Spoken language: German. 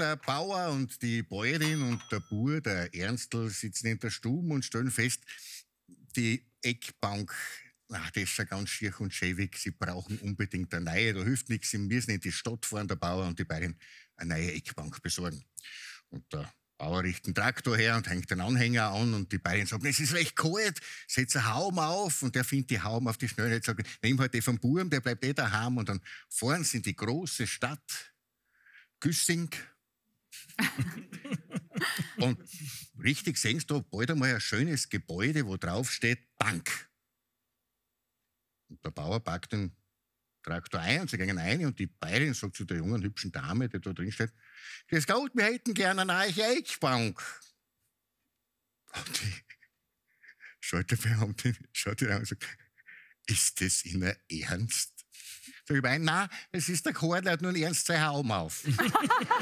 der Bauer und die Bäuerin und der Bur, der Ernstl, sitzen in der Stube und stellen fest, die Eckbank, ach, das ist ja ganz schier und schäbig, sie brauchen unbedingt eine neue, da hilft nichts, sie müssen in die Stadt fahren, der Bauer und die Bäuerin, eine neue Eckbank besorgen. Und der Bauer richtet einen Traktor her und hängt den Anhänger an und die Bäuerin sagen, es ist recht kalt, setz einen Haum auf und der findet die Haum auf die Schnelle, sagt, nimm halt den vom Burm, der bleibt eh daheim und dann fahren sie in die große Stadt, Güssing, und richtig sehen Sie da bald einmal ein schönes Gebäude, wo drauf steht Bank. Und der Bauer packt den Traktor ein und sie gehen ein und die Bayerin sagt zu der jungen, hübschen Dame, die da drin steht, das Geld, wir hätten gerne eine neue Eichbank. Und die Schalterbeamtin schaut ihr an und sagt, ist das in der Ernst? Sag ich, nein, es ist der Chorlaut, nur ein Ernst, sei Haum auf.